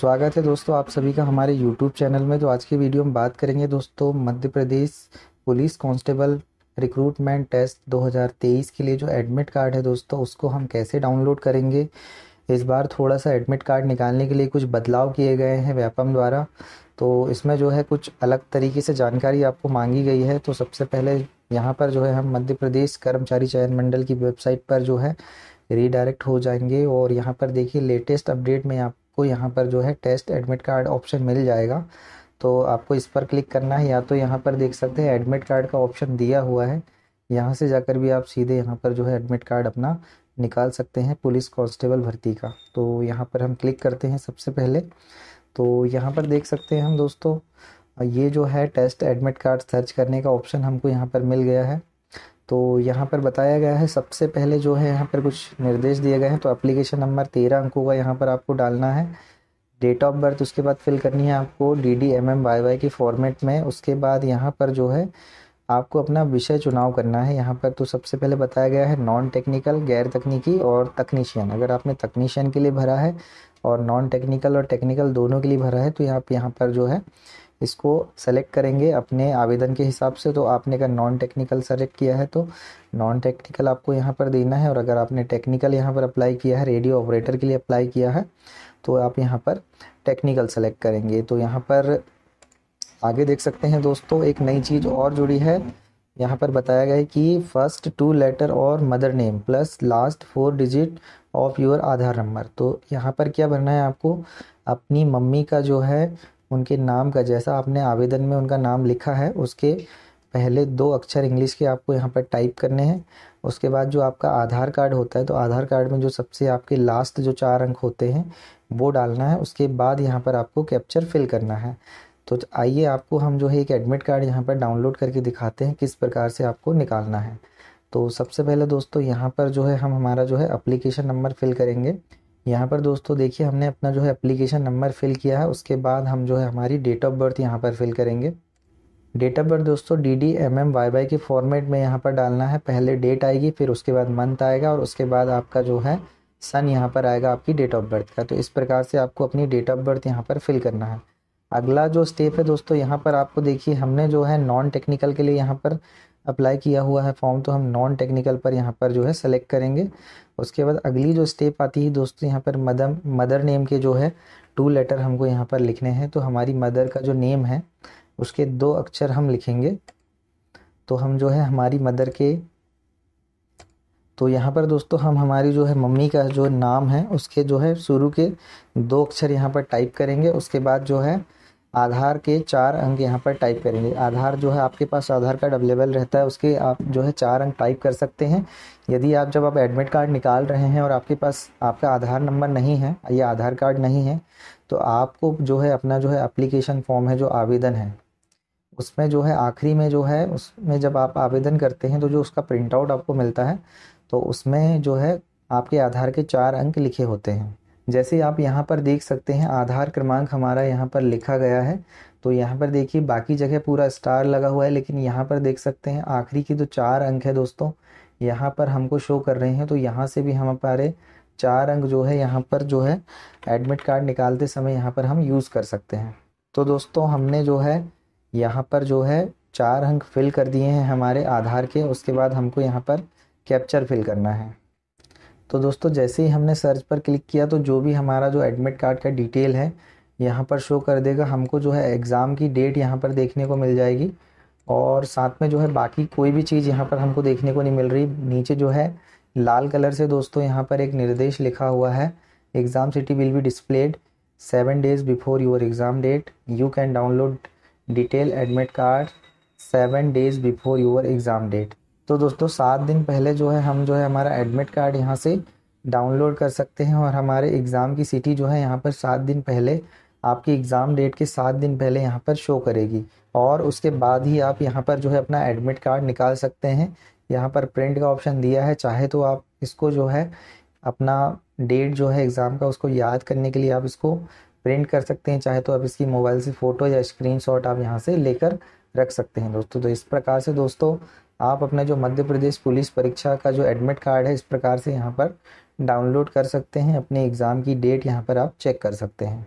स्वागत है दोस्तों आप सभी का हमारे यूट्यूब चैनल में तो आज की वीडियो में बात करेंगे दोस्तों Madhya Pradesh police constable recruitment test 2023 के लिए जो एडमिट कार्ड है दोस्तों उसको हम कैसे डाउनलोड करेंगे इस बार थोड़ा सा एडमिट कार्ड निकालने के लिए कुछ बदलाव किए गए हैं व्यापम द्वारा तो इसमें जो है कुछ अलग तरीके से जानकारी आपको मांगी गई है तो सबसे पहले यहाँ पर जो है हम मध्य प्रदेश कर्मचारी चयन मंडल की वेबसाइट पर जो है रीडायरेक्ट हो जाएंगे और यहाँ पर देखिए लेटेस्ट अपडेट में आप आपको यहाँ पर जो है टेस्ट एडमिट कार्ड ऑप्शन मिल जाएगा तो आपको इस पर क्लिक करना है या तो यहाँ पर देख सकते हैं एडमिट कार्ड का ऑप्शन दिया हुआ है यहाँ से जाकर भी आप सीधे यहाँ पर जो है एडमिट कार्ड अपना निकाल सकते हैं पुलिस कांस्टेबल भर्ती का तो यहाँ पर हम क्लिक करते हैं सबसे पहले तो यहाँ पर देख सकते हैं हम दोस्तों ये जो है टेस्ट एडमिट कार्ड सर्च करने का ऑप्शन हमको यहाँ पर मिल गया है तो यहाँ पर बताया गया है सबसे पहले जो है यहाँ पर कुछ निर्देश दिए गए हैं तो एप्लीकेशन नंबर तेरह अंकों का यहाँ पर आपको डालना है डेट ऑफ बर्थ उसके बाद फिल करनी है आपको D D M M Y Y की फॉर्मेट में उसके बाद यहाँ पर जो है आपको अपना विषय चुनाव करना है यहाँ पर तो सबसे पहले बताया गया है नॉन टेक्निकल गैर तकनीकी और तकनीशियन अगर आपने तकनीशियन के लिए भरा है और नॉन टेक्निकल और टेक्निकल दोनों के लिए भरा है तो यहाँ आप यहाँ पर जो है इसको सेलेक्ट करेंगे अपने आवेदन के हिसाब से तो आपने अगर नॉन टेक्निकल सेलेक्ट किया है तो नॉन टेक्निकल आपको यहाँ पर देना है और अगर आपने टेक्निकल यहाँ पर अप्लाई किया है रेडियो ऑपरेटर के लिए अप्लाई किया है तो आप यहाँ पर टेक्निकल सेलेक्ट करेंगे तो यहाँ पर आगे देख सकते हैं दोस्तों एक नई चीज़ और जुड़ी है यहाँ पर बताया गया है कि फर्स्ट टू लेटर और mother name plus last four digit of your Aadhaar number तो यहाँ पर क्या भरना है आपको अपनी मम्मी का जो है उनके नाम का जैसा आपने आवेदन में उनका नाम लिखा है उसके पहले दो अक्षर इंग्लिश के आपको यहाँ पर टाइप करने हैं उसके बाद जो आपका आधार कार्ड होता है तो आधार कार्ड में जो सबसे आपके लास्ट जो चार अंक होते हैं वो डालना है उसके बाद यहाँ पर आपको कैप्चर फिल करना है तो आइए आपको हम जो है एक एडमिट कार्ड यहाँ पर डाउनलोड करके दिखाते हैं किस प्रकार से आपको निकालना है तो सबसे पहले दोस्तों यहाँ पर जो है हम हमारा जो है अप्लीकेशन नंबर फिल करेंगे यहाँ पर दोस्तों देखिए हमने अपना जो है एप्लीकेशन नंबर फिल किया है उसके बाद हम जो है हमारी डेट ऑफ बर्थ यहाँ पर फिल करेंगे डेट ऑफ बर्थ दोस्तों D D M M Y Y के फॉर्मेट में यहाँ पर डालना है पहले डेट आएगी फिर उसके बाद मंथ आएगा और उसके बाद आपका जो है सन यहाँ पर आएगा आपकी डेट ऑफ बर्थ का तो इस प्रकार से आपको अपनी डेट ऑफ बर्थ यहाँ पर फिल करना है अगला जो स्टेप है दोस्तों यहाँ पर आपको देखिए हमने जो है नॉन टेक्निकल के लिए यहाँ पर अप्लाई किया हुआ है फॉर्म तो हम नॉन टेक्निकल पर यहाँ पर जो है सेलेक्ट करेंगे उसके बाद अगली जो स्टेप आती है दोस्तों यहाँ पर मदम मदर नेम के जो है टू लेटर हमको यहाँ पर लिखने हैं तो हमारी मदर का जो नेम है उसके दो अक्षर हम लिखेंगे तो हम जो है हमारी मदर के तो यहाँ पर दोस्तों हम हमारी जो है मम्मी का जो नाम है उसके जो है शुरू के दो अक्षर यहाँ पर टाइप करेंगे उसके बाद जो है आधार के चार अंक यहाँ पर टाइप करेंगे आधार जो है आपके पास आधार कार्ड अवेलेबल रहता है उसके आप जो है चार अंक टाइप कर सकते हैं यदि आप जब आप एडमिट कार्ड निकाल रहे हैं और आपके पास आपका आधार नंबर नहीं है या आधार कार्ड नहीं है तो आपको जो है अपना जो है अप्लीकेशन फॉर्म है जो आवेदन है उसमें जो है आखिरी में जो है उसमें जब आप आवेदन करते हैं तो जो उसका प्रिंट आउट आपको मिलता है तो उसमें जो है आपके आधार के चार अंक लिखे होते हैं जैसे आप यहाँ पर देख सकते हैं आधार क्रमांक हमारा यहाँ पर लिखा गया है तो यहाँ पर देखिए बाकी जगह पूरा स्टार लगा हुआ है लेकिन यहाँ पर देख सकते हैं आखिरी के जो चार अंक है दोस्तों यहाँ पर हमको शो कर रहे हैं तो यहाँ से भी हम हमारे चार अंक जो है यहाँ पर जो है एडमिट कार्ड निकालते समय यहाँ पर हम यूज़ कर सकते हैं तो दोस्तों हमने जो है यहाँ पर जो है चार अंक फिल कर दिए हैं हमारे आधार के उसके बाद हमको यहाँ पर कैप्चर फिल करना है तो दोस्तों जैसे ही हमने सर्च पर क्लिक किया तो जो भी हमारा जो एडमिट कार्ड का डिटेल है यहाँ पर शो कर देगा हमको जो है एग्ज़ाम की डेट यहाँ पर देखने को मिल जाएगी और साथ में जो है बाकी कोई भी चीज़ यहाँ पर हमको देखने को नहीं मिल रही नीचे जो है लाल कलर से दोस्तों यहाँ पर एक निर्देश लिखा हुआ है exam city will be displayed seven days before your exam date you can download detail admit card seven days before your exam date तो दोस्तों सात दिन पहले जो है हम जो है हमारा एडमिट कार्ड यहाँ से डाउनलोड कर सकते हैं और हमारे एग्ज़ाम की सिटी जो है यहाँ पर सात दिन पहले आपकी एग्ज़ाम डेट के सात दिन पहले यहाँ पर शो करेगी और उसके बाद ही आप यहाँ पर जो है अपना एडमिट कार्ड निकाल सकते हैं यहाँ पर प्रिंट का ऑप्शन दिया है चाहे तो आप इसको जो है अपना डेट जो है एग्ज़ाम का उसको याद करने के लिए आप इसको प्रिंट कर सकते हैं चाहे तो आप इसकी मोबाइल से फ़ोटो या स्क्रीनशॉट आप यहाँ से लेकर रख सकते हैं दोस्तों तो इस प्रकार से दोस्तों आप अपना जो मध्य प्रदेश पुलिस परीक्षा का जो एडमिट कार्ड है इस प्रकार से यहाँ पर डाउनलोड कर सकते हैं अपने एग्ज़ाम की डेट यहाँ पर आप चेक कर सकते हैं